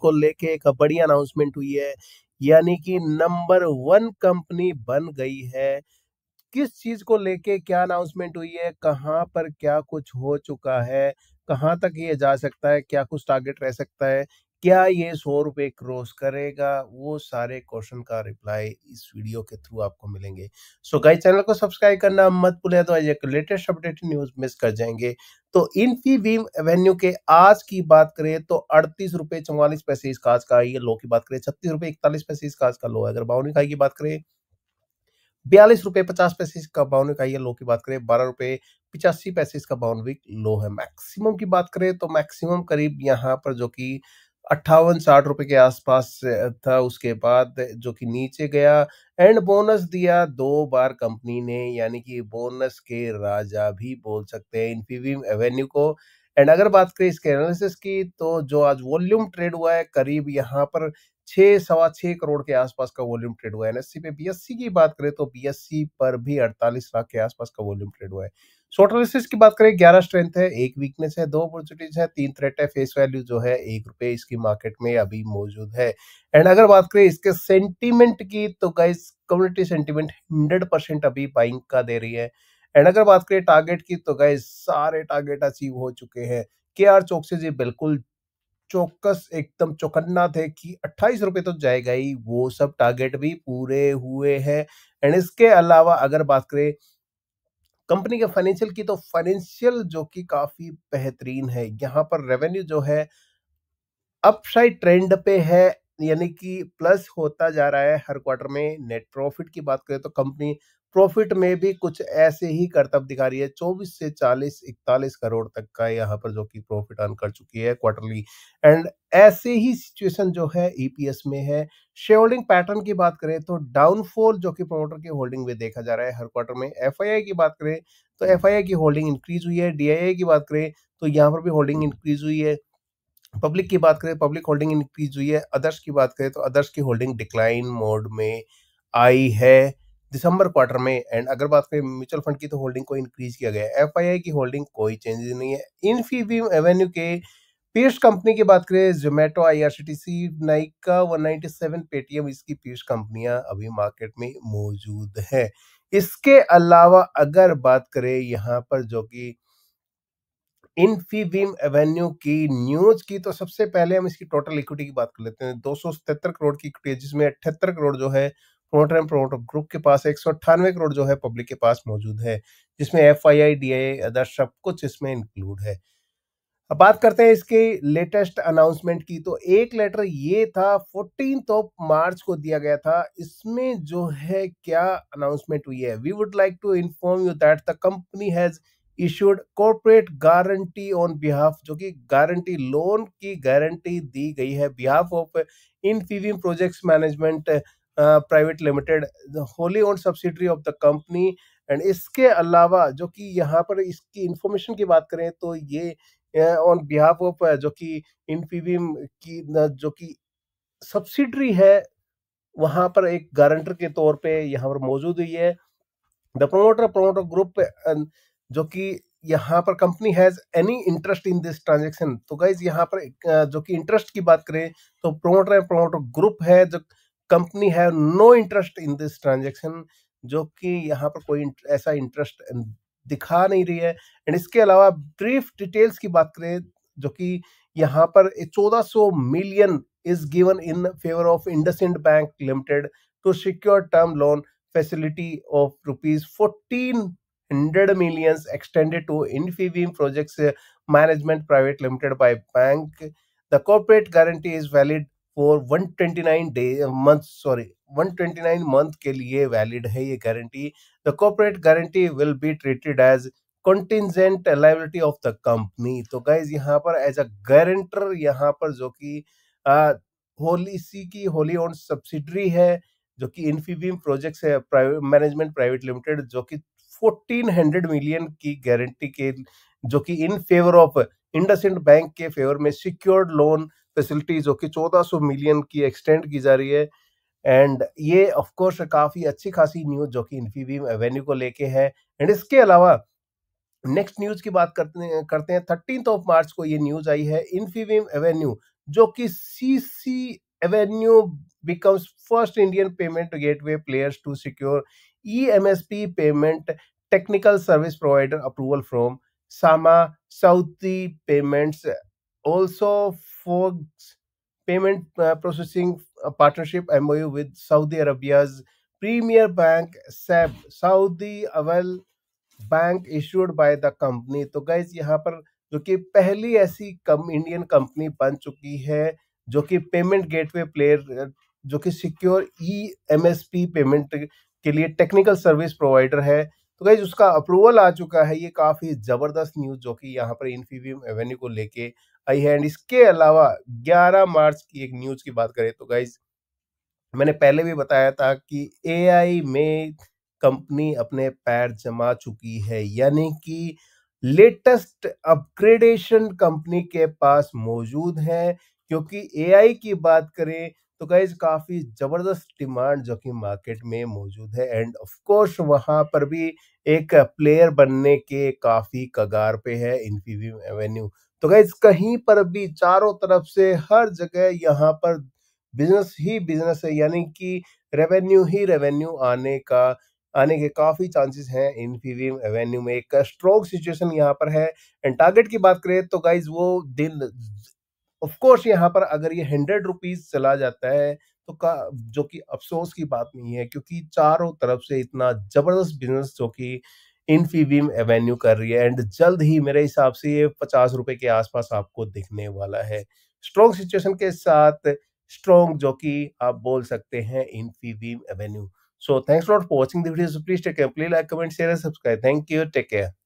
को लेके एक बड़ी अनाउंसमेंट हुई है यानी कि नंबर वन कंपनी बन गई है किस चीज को लेके क्या अनाउंसमेंट हुई है कहाँ पर क्या कुछ हो चुका है कहाँ तक ये जा सकता है क्या कुछ टारगेट रह सकता है क्या ये सौ रुपये क्रॉस करेगा वो सारे क्वेश्चन का रिप्लाई इस वीडियो के थ्रू आपको मिलेंगे सो so, गाइस चैनल को सब्सक्राइब करना मत भूलें तो एक लेटेस्ट अपडेट न्यूज मिस कर जाएंगे तो इनफी बीम एवेन्यू के आज की बात करें तो अड़तीस रुपये चौवालीस पैसे इस काज का ये लो की बात करें छत्तीस रुपये इकतालीस पैसे इस काज का लो है अगर बावन खाई की बात करें बयालीस रुपये पचास पैसे इसका बावन इकाई लो की बात करें बारह रुपये पिचासी पैसे इसका बावन वीक लो है मैक्सिमम की बात करें तो मैक्सिमम करीब यहाँ पर जो कि अट्ठावन साठ रुपए के आसपास था उसके बाद जो कि नीचे गया एंड बोनस दिया दो बार कंपनी ने यानी कि बोनस के राजा भी बोल सकते हैं इन्फीबीम एवेन्यू को एंड अगर बात करें इसके एनालिसिस की तो जो आज वॉल्यूम ट्रेड हुआ है करीब यहाँ पर छः सवा छः करोड़ के आसपास का वॉल्यूम ट्रेड हुआ है एनएससी पे बीएससी की बात करें तो बीएससी पर भी 48 लाख के आसपास का वॉल्यूम ट्रेड हुआ है शॉर्ट की बात करें ग्यारह स्ट्रेंथ है एक वीकनेस है दो अपॉर्चुनिटीज है तीन थ्रेट है फेस वैल्यू जो है एक रुपए इसकी मार्केट में अभी मौजूद है एंड अगर बात करें इसके सेंटीमेंट की तो guys community sentiment hundred percent अभी बाइंग का दे रही है एंड अगर बात करें टारगेट की तो गाइज सारे टारगेट अचीव हो चुके हैं के आर चौक से जी बिल्कुल चौकस एकदम चौकन्ना थे कि अट्ठाईस रुपए तो जाएगा ही वो सब टारगेट भी पूरे हुए हैं एंड इसके अलावा अगर बात करें कंपनी के फाइनेंशियल की तो फाइनेंशियल जो कि काफी बेहतरीन है यहाँ पर रेवेन्यू जो है अपसाइड ट्रेंड पे है यानी कि प्लस होता जा रहा है हर क्वार्टर में नेट प्रॉफिट की बात करें तो कंपनी प्रॉफिट में भी कुछ ऐसे ही करतब दिखा रही है 24 से 40 41 करोड़ तक का यहाँ पर जो कि प्रॉफिट अर्न कर चुकी है क्वार्टरली एंड ऐसे ही सिचुएशन जो है ईपीएस e में है शेयर होल्डिंग पैटर्न की बात करें तो डाउनफॉल जो कि प्रमोटर की होल्डिंग में देखा जा रहा है हर क्वार्टर में एफआईआई की बात करें तो एफआईआई की होल्डिंग इंक्रीज हुई है डीआईआई की बात करें तो यहाँ पर भी होल्डिंग इंक्रीज हुई है पब्लिक की बात करें पब्लिक होल्डिंग इंक्रीज हुई है अदर्श की बात करें तो अदर्श की होल्डिंग डिक्लाइन मोड में आई है दिसंबर क्वार्टर में एंड अगर बात करें म्यूचुअल फंड की तो होल्डिंग को इंक्रीज किया गया है एफ की होल्डिंग कोई चेंजेस नहीं है इनफीबीम एवेन्यू के पेश कंपनी की बात करें Zomato I R C T C Nykaa one ninety seven Paytm इसकी पेश कंपनियां अभी मार्केट में मौजूद है इसके अलावा अगर बात करें यहाँ पर जो कि इन्फीबीम एवेन्यू की न्यूज की तो सबसे पहले हम इसकी टोटल इक्विटी की बात कर लेते हैं दो करोड़ की इक्विटी है जिसमें अठहत्तर करोड़ जो है एंड प्रोटो ग्रुप के पास एक करोड़ जो है पब्लिक के पास मौजूद है जिसमें F I I D I other सब कुछ इसमें इंक्लूड है अब बात करते हैं इसके लेटेस्ट अनाउंसमेंट की तो एक लेटर ये था फोर्टीन ऑफ मार्च को दिया गया था इसमें जो है क्या अनाउंसमेंट हुई है we would like to inform you that the company has issued corporate guarantee on behalf जो कि गारंटी लोन की गारंटी दी गई है behalf of in projects management private limited wholly own subsidiary of the company and इसके अलावा जो कि यहाँ पर इसकी इंफॉर्मेशन की बात करें तो ये ऑन बिहाफ ऑफ जो कि इन की जो कि सब्सिडरी है वहाँ पर एक गारंटर के तौर पे यहाँ पर मौजूद हुई है द प्रोमोटर प्रोमोटर ग्रुप जो कि यहाँ पर company has any interest in this transaction तो गाइज यहाँ पर जो कि इंटरेस्ट की बात करें तो प्रोमोटर एंड प्रोमोटर ग्रुप है जो company have no interest in this transaction जो कि यहाँ पर कोई ऐसा इंटरेस्ट दिखा नहीं रही है एंड इसके अलावा ब्रीफ डिटेल्स की बात करें जो कि यहाँ पर 1400 million is given in favour of IndusInd bank limited to secure term loan facility of rupees fourteen hundred millions extended to Infibeam projects management private limited by bank the corporate guarantee is valid for 129 day month sorry 129 month के लिए valid है ये गारंटी the corporate guarantee will be treated as contingent liability of the company तो guys यहाँ पर as a guarantor यहाँ पर जो कि होली uh, सी की होली ओन सब्सिडरी है जो कि इन्फीबीम प्रोजेक्ट्स है प्राइवेट मैनेजमेंट प्राइवेट लिमिटेड जो कि 1400 मिलियन की गारंटी के जो कि in favour of IndusInd bank के फेवर में सिक्योर्ड लोन फैसिलिटी जो कि 1400 मिलियन की एक्सटेंड की जा रही है एंड ये ऑफकोर्स काफ़ी अच्छी खासी न्यूज़ जो कि इन्फीबीम एवेन्यू को लेके है एंड इसके अलावा नेक्स्ट न्यूज़ की बात करते हैं करते हैं थर्टीन ऑफ मार्च को ये न्यूज़ आई है इन्फीबीम एवेन्यू जो कि C C Avenue becomes first Indian becomes first players to secure E M S P payment technical service provider approval from SAMA Saudi payments also forged payment uh, processing uh, partnership MOU with Saudi Arabia's premier bank SAB Saudi Awal Bank issued by the company. तो guys यहाँ पर जो कि पहली ऐसी कम Indian company बन चुकी है जो कि पेमेंट गेटवे प्लेयर जो कि सिक्योर ई एमएसपी पेमेंट के लिए टेक्निकल सर्विस प्रोवाइडर है तो गाइज उसका अप्रूवल आ चुका है ये काफ़ी ज़बरदस्त न्यूज़ जो कि यहाँ पर इन्फीबीम एवेन्यू को लेके आई है एंड इसके अलावा 11 मार्च की एक न्यूज की बात करें तो गाइज मैंने पहले भी बताया था कि ए में कंपनी अपने पैर जमा चुकी है यानी कि लेटेस्ट अपग्रेडेशन कंपनी के पास मौजूद है क्योंकि ए की बात करें तो गाइज काफ़ी ज़बरदस्त डिमांड जो कि मार्केट में मौजूद है एंड ऑफ कोर्स वहां पर भी एक प्लेयर बनने के काफ़ी कगार पे है इन्फीबीम एवेन्यू तो गैस कहीं पर भी चारों तरफ से हर जगह यहाँ पर बिजनेस ही बिजनेस है यानी कि रेवेन्यू ही रेवेन्यू आने का आने के काफी चांसेस हैं इन फीवीम रेवेन्यू में एक स्ट्रोंग सिचुएशन यहाँ पर है एंड टारगेट की बात करें तो गाइज वो दिन ऑफकोर्स यहाँ पर अगर ये हंड्रेड रुपीज चला जाता है तो का जो कि अफसोस की बात नहीं है क्योंकि चारों तरफ से इतना जबरदस्त बिजनेस जो कि इनफीबीम एवेन्यू कर रही है एंड जल्द ही मेरे हिसाब से ये पचास रुपए के आसपास आपको दिखने वाला है स्ट्रॉन्ग सिचुएशन के साथ स्ट्रॉन्ग जो कि आप बोल सकते हैं Infibeam Avenue so thanks for watching video please take please like comment share subscribe thank you take care